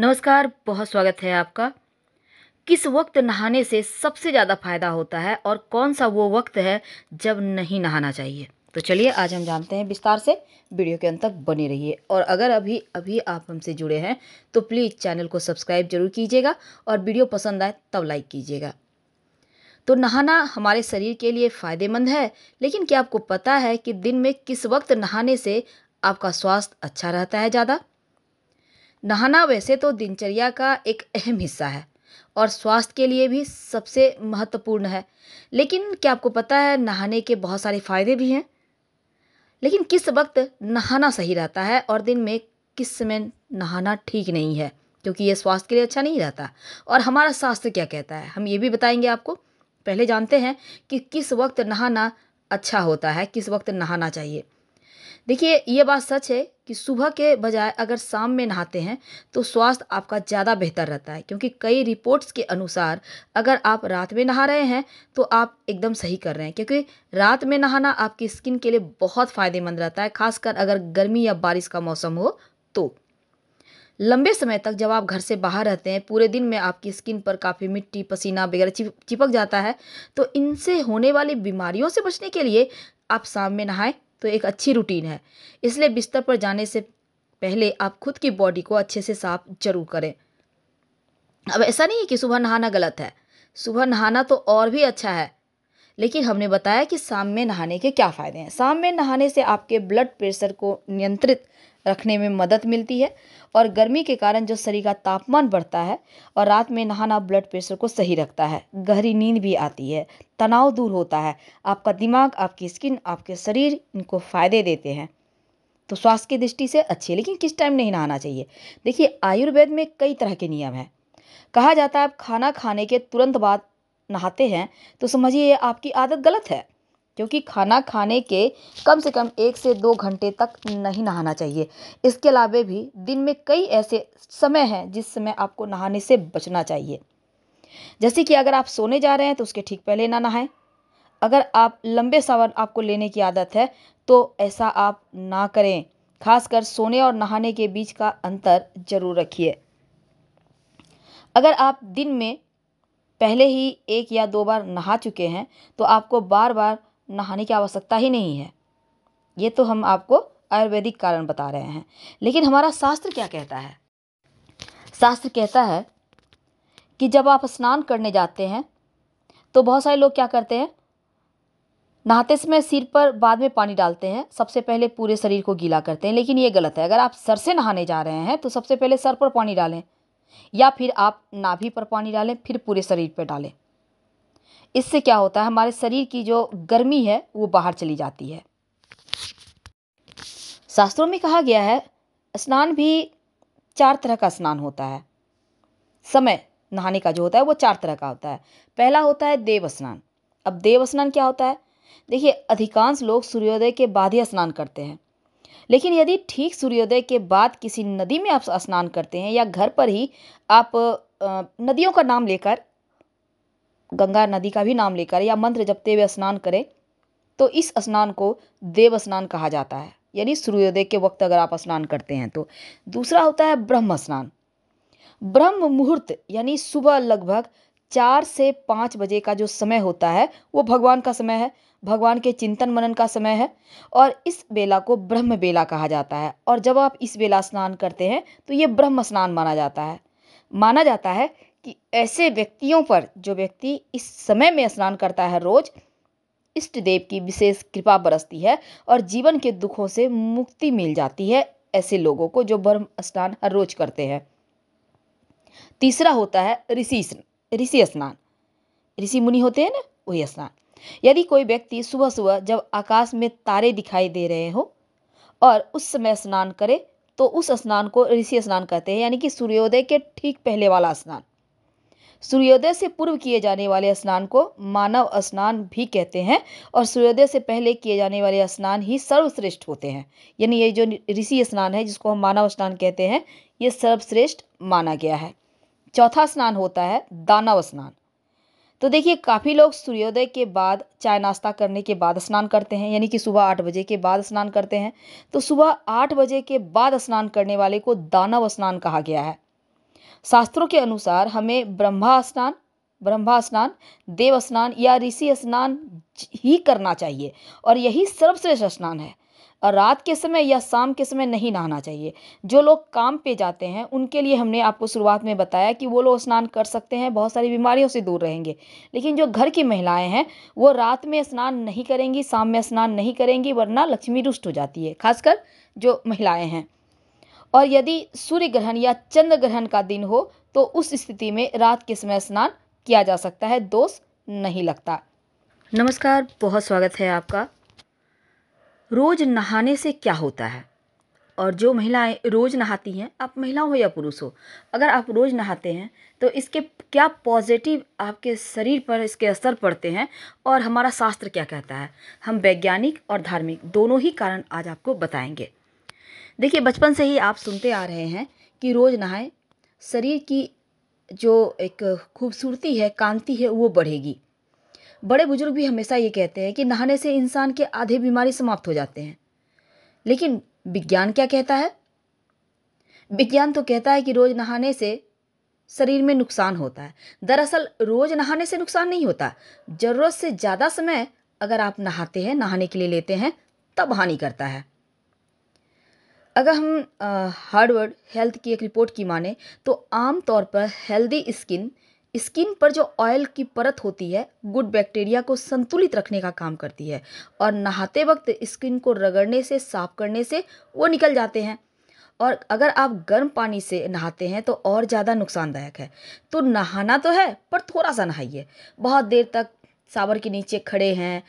नमस्कार बहुत स्वागत है आपका किस वक्त नहाने से सबसे ज़्यादा फ़ायदा होता है और कौन सा वो वक्त है जब नहीं नहाना चाहिए तो चलिए आज हम जानते हैं विस्तार से वीडियो के अंत तक बने रहिए और अगर अभी अभी आप हमसे जुड़े हैं तो प्लीज़ चैनल को सब्सक्राइब जरूर कीजिएगा और वीडियो पसंद आए तब लाइक कीजिएगा तो नहाना हमारे शरीर के लिए फ़ायदेमंद है लेकिन क्या आपको पता है कि दिन में किस वक्त नहाने से आपका स्वास्थ्य अच्छा रहता है ज़्यादा नहाना वैसे तो दिनचर्या का एक अहम हिस्सा है और स्वास्थ्य के लिए भी सबसे महत्वपूर्ण है लेकिन क्या आपको पता है नहाने के बहुत सारे फायदे भी हैं लेकिन किस वक्त नहाना सही रहता है और दिन में किस समय नहाना ठीक नहीं है क्योंकि ये स्वास्थ्य के लिए अच्छा नहीं रहता और हमारा शास्त्र क्या कहता है हम ये भी बताएंगे आपको पहले जानते हैं कि किस वक्त नहाना अच्छा होता है किस वक्त नहाना चाहिए देखिए ये बात सच है कि सुबह के बजाय अगर शाम में नहाते हैं तो स्वास्थ्य आपका ज़्यादा बेहतर रहता है क्योंकि कई रिपोर्ट्स के अनुसार अगर आप रात में नहा रहे हैं तो आप एकदम सही कर रहे हैं क्योंकि रात में नहाना आपकी स्किन के लिए बहुत फ़ायदेमंद रहता है खासकर अगर गर्मी या बारिश का मौसम हो तो लंबे समय तक जब आप घर से बाहर रहते हैं पूरे दिन में आपकी स्किन पर काफ़ी मिट्टी पसीना वगैरह चिप, चिपक जाता है तो इनसे होने वाली बीमारियों से बचने के लिए आप शाम में नहाएं तो एक अच्छी रूटीन है इसलिए बिस्तर पर जाने से पहले आप खुद की बॉडी को अच्छे से साफ जरूर करें अब ऐसा नहीं है कि सुबह नहाना गलत है सुबह नहाना तो और भी अच्छा है लेकिन हमने बताया कि शाम में नहाने के क्या फ़ायदे हैं शाम में नहाने से आपके ब्लड प्रेशर को नियंत्रित रखने में मदद मिलती है और गर्मी के कारण जो शरीर का तापमान बढ़ता है और रात में नहाना ब्लड प्रेशर को सही रखता है गहरी नींद भी आती है तनाव दूर होता है आपका दिमाग आपकी स्किन आपके शरीर इनको फ़ायदे देते हैं तो स्वास्थ्य की दृष्टि से अच्छी है लेकिन किस टाइम नहीं नहाना चाहिए देखिए आयुर्वेद में कई तरह के नियम हैं कहा जाता है आप खाना खाने के तुरंत बाद नहाते हैं तो समझिए आपकी आदत गलत है क्योंकि खाना खाने के कम से कम एक से दो घंटे तक नहीं नहाना चाहिए इसके अलावा भी दिन में कई ऐसे समय हैं जिस समय आपको नहाने से बचना चाहिए जैसे कि अगर आप सोने जा रहे हैं तो उसके ठीक पहले ना नहाएं अगर आप लंबे सावन आपको लेने की आदत है तो ऐसा आप ना करें खासकर सोने और नहाने के बीच का अंतर जरूर रखिए अगर आप दिन में पहले ही एक या दो बार नहा चुके हैं तो आपको बार बार नहाने की आवश्यकता ही नहीं है ये तो हम आपको आयुर्वेदिक कारण बता रहे हैं लेकिन हमारा शास्त्र क्या कहता है शास्त्र कहता है कि जब आप स्नान करने जाते हैं तो बहुत सारे लोग क्या करते हैं नहाते समय सिर पर बाद में पानी डालते हैं सबसे पहले पूरे शरीर को गीला करते हैं लेकिन ये गलत है अगर आप सर से नहाने जा रहे हैं तो सबसे पहले सर पर पानी डालें या फिर आप नाभि पर पानी डालें फिर पूरे शरीर पर डालें इससे क्या होता है हमारे शरीर की जो गर्मी है वो बाहर चली जाती है शास्त्रों में कहा गया है स्नान भी चार तरह का स्नान होता है समय नहाने का जो होता है वो चार तरह का होता है पहला होता है देव स्नान अब देव स्नान क्या होता है देखिए अधिकांश लोग सूर्योदय के बाद ही स्नान करते हैं लेकिन यदि ठीक सूर्योदय के बाद किसी नदी में आप स्नान करते हैं या घर पर ही आप नदियों का नाम लेकर गंगा नदी का भी नाम लेकर या मंत्र जपते हुए स्नान करें तो इस स्नान को देव स्नान कहा जाता है यानी सूर्योदय के वक्त अगर आप स्नान करते हैं तो दूसरा होता है ब्रह्म स्नान ब्रह्म मुहूर्त यानी सुबह लगभग चार से पाँच बजे का जो समय होता है वो भगवान का समय है भगवान के चिंतन मनन का समय है और इस बेला को ब्रह्म बेला कहा जाता है और जब आप इस बेला स्नान करते हैं तो ये ब्रह्म स्नान माना जाता है माना जाता है कि ऐसे व्यक्तियों पर जो व्यक्ति इस समय में स्नान करता है रोज़ इष्ट देव की विशेष कृपा बरसती है और जीवन के दुखों से मुक्ति मिल जाती है ऐसे लोगों को जो ब्रह्म स्नान हर रोज करते हैं तीसरा होता है ऋषि ऋषि स्नान ऋषि मुनि होते हैं ना वही स्नान यदि कोई व्यक्ति सुबह सुबह जब आकाश में तारे दिखाई दे रहे हो और उस समय स्नान करे तो उस स्नान को ऋषि स्नान कहते हैं यानी कि सूर्योदय के ठीक पहले वाला स्नान सूर्योदय से पूर्व किए जाने वाले स्नान को मानव स्नान भी कहते हैं और सूर्योदय से पहले किए जाने वाले स्नान ही सर्वश्रेष्ठ होते हैं यानी ये जो ऋषि स्नान है जिसको हम मानव स्नान कहते हैं ये सर्वश्रेष्ठ माना गया है चौथा स्नान होता है दानव स्नान तो देखिए काफ़ी लोग सूर्योदय के बाद चाय नाश्ता करने के बाद स्नान करते हैं यानी कि सुबह आठ बजे के बाद स्नान करते हैं तो सुबह आठ बजे के बाद स्नान करने वाले को दानव स्नान कहा गया है शास्त्रों के अनुसार हमें ब्रह्मा स्नान ब्रह्मा स्नान देव स्नान या ऋषि स्नान ही करना चाहिए और यही सर्वश्रेष्ठ स्नान है और रात के समय या शाम के समय नहीं नहाना चाहिए जो लोग काम पे जाते हैं उनके लिए हमने आपको शुरुआत में बताया कि वो लोग स्नान कर सकते हैं बहुत सारी बीमारियों से दूर रहेंगे लेकिन जो घर की महिलाएं हैं वो रात में स्नान नहीं करेंगी शाम में स्नान नहीं करेंगी वरना लक्ष्मी रुष्ट हो जाती है खासकर जो महिलाएँ हैं और यदि सूर्य ग्रहण या चंद्र ग्रहण का दिन हो तो उस स्थिति में रात के समय स्नान किया जा सकता है दोष नहीं लगता नमस्कार बहुत स्वागत है आपका रोज़ नहाने से क्या होता है और जो महिलाएं रोज़ नहाती हैं आप महिला हो या पुरुष हो अगर आप रोज़ नहाते हैं तो इसके क्या पॉजिटिव आपके शरीर पर इसके असर पड़ते हैं और हमारा शास्त्र क्या कहता है हम वैज्ञानिक और धार्मिक दोनों ही कारण आज आपको बताएंगे देखिए बचपन से ही आप सुनते आ रहे हैं कि रोज़ नहाएं शरीर की जो एक खूबसूरती है कांति है वो बढ़ेगी बड़े बुजुर्ग भी हमेशा ये कहते हैं कि नहाने से इंसान के आधे बीमारी समाप्त हो जाते हैं लेकिन विज्ञान क्या कहता है विज्ञान तो कहता है कि रोज़ नहाने से शरीर में नुकसान होता है दरअसल रोज़ नहाने से नुकसान नहीं होता ज़रूरत से ज़्यादा समय अगर आप नहाते हैं नहाने के लिए लेते हैं तब हानि करता है अगर हम हार्डवर्ड हेल्थ की एक रिपोर्ट की माने तो आमतौर पर हेल्दी स्किन स्किन पर जो ऑयल की परत होती है गुड बैक्टीरिया को संतुलित रखने का काम करती है और नहाते वक्त स्किन को रगड़ने से साफ करने से वो निकल जाते हैं और अगर आप गर्म पानी से नहाते हैं तो और ज़्यादा नुकसानदायक है तो नहाना तो है पर थोड़ा सा नहाइए बहुत देर तक सावर के नीचे खड़े हैं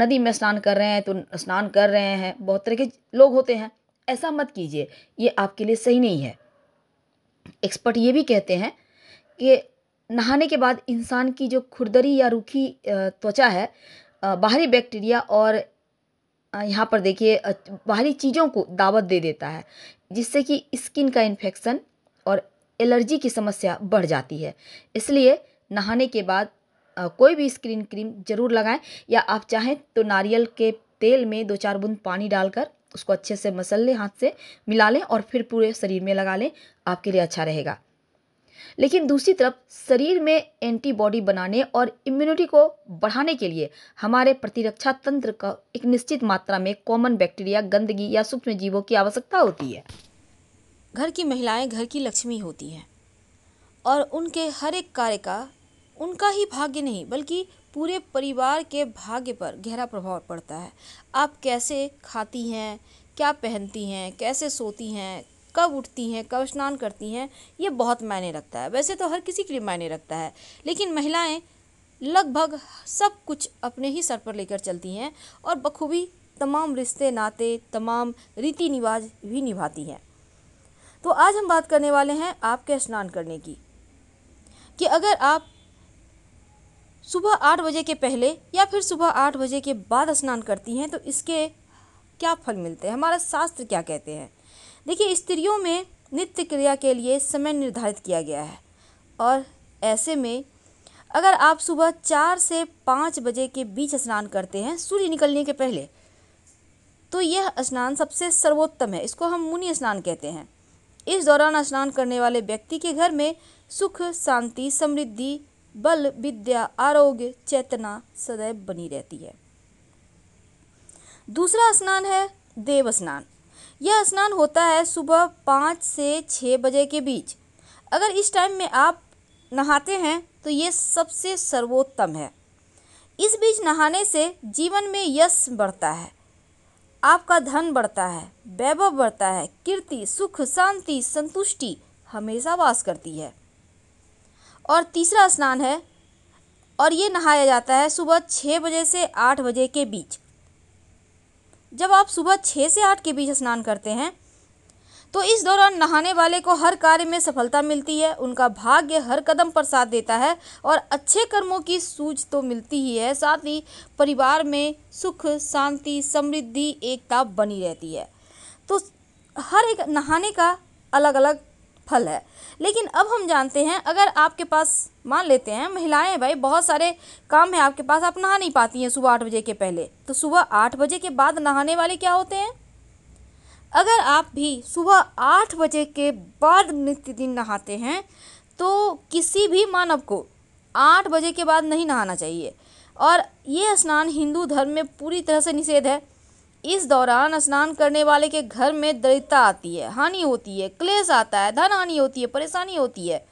नदी में स्नान कर रहे हैं तो स्नान कर रहे हैं बहुत तरह के लोग होते हैं ऐसा मत कीजिए ये आपके लिए सही नहीं है एक्सपर्ट ये भी कहते हैं कि नहाने के बाद इंसान की जो खुरदरी या रूखी त्वचा है बाहरी बैक्टीरिया और यहाँ पर देखिए बाहरी चीज़ों को दावत दे देता है जिससे कि स्किन का इन्फेक्शन और एलर्जी की समस्या बढ़ जाती है इसलिए नहाने के बाद कोई भी स्क्रीन क्रीम ज़रूर लगाएं या आप चाहें तो नारियल के तेल में दो चार बूंद पानी डालकर उसको अच्छे से मसल लें हाथ से मिला लें और फिर पूरे शरीर में लगा लें आपके लिए अच्छा रहेगा लेकिन दूसरी तरफ शरीर में एंटीबॉडी बनाने और इम्यूनिटी को बढ़ाने के लिए हमारे प्रतिरक्षा तंत्र का एक निश्चित मात्रा में कॉमन बैक्टीरिया गंदगी या सूक्ष्म जीवों की आवश्यकता होती है घर की महिलाएं घर की लक्ष्मी होती हैं और उनके हर एक कार्य का उनका ही भाग्य नहीं बल्कि पूरे परिवार के भाग्य पर गहरा प्रभाव पड़ता है आप कैसे खाती हैं क्या पहनती हैं कैसे सोती हैं कब उठती हैं कब स्नान करती हैं ये बहुत मायने रखता है वैसे तो हर किसी के लिए मायने रखता है लेकिन महिलाएं लगभग सब कुछ अपने ही सर पर लेकर चलती हैं और बखूबी तमाम रिश्ते नाते तमाम रीति रिवाज भी निभाती हैं तो आज हम बात करने वाले हैं आपके स्नान करने की कि अगर आप सुबह आठ बजे के पहले या फिर सुबह आठ बजे के बाद स्नान करती हैं तो इसके क्या फल मिलते हैं हमारा शास्त्र क्या कहते हैं देखिए स्त्रियों में नित्य क्रिया के लिए समय निर्धारित किया गया है और ऐसे में अगर आप सुबह चार से पाँच बजे के बीच स्नान करते हैं सूर्य निकलने के पहले तो यह स्नान सबसे सर्वोत्तम है इसको हम मुनि स्नान कहते हैं इस दौरान स्नान करने वाले व्यक्ति के घर में सुख शांति समृद्धि बल विद्या आरोग्य चेतना सदैव बनी रहती है दूसरा स्नान है देव स्नान यह स्नान होता है सुबह पाँच से छः बजे के बीच अगर इस टाइम में आप नहाते हैं तो ये सबसे सर्वोत्तम है इस बीच नहाने से जीवन में यश बढ़ता है आपका धन बढ़ता है वैभव बढ़ता है कीर्ति सुख शांति संतुष्टि हमेशा वास करती है और तीसरा स्नान है और ये नहाया जाता है सुबह छः बजे से आठ बजे के बीच जब आप सुबह छः से आठ के बीच स्नान करते हैं तो इस दौरान नहाने वाले को हर कार्य में सफलता मिलती है उनका भाग्य हर कदम पर साथ देता है और अच्छे कर्मों की सूझ तो मिलती ही है साथ ही परिवार में सुख शांति समृद्धि एकता बनी रहती है तो हर एक नहाने का अलग अलग फल है लेकिन अब हम जानते हैं अगर आपके पास मान लेते हैं महिलाएं भाई बहुत सारे काम है आपके पास आप नहा नहीं पाती हैं सुबह आठ बजे के पहले तो सुबह आठ बजे के बाद नहाने वाले क्या होते हैं अगर आप भी सुबह आठ बजे के बाद नित्य दिन नहाते हैं तो किसी भी मानव को आठ बजे के बाद नहीं नहाना चाहिए और ये स्नान हिंदू धर्म में पूरी तरह से निषेध है इस दौरान स्नान करने वाले के घर में दरिद्रता आती है हानि होती है क्लेश आता है धन हानि होती है परेशानी होती है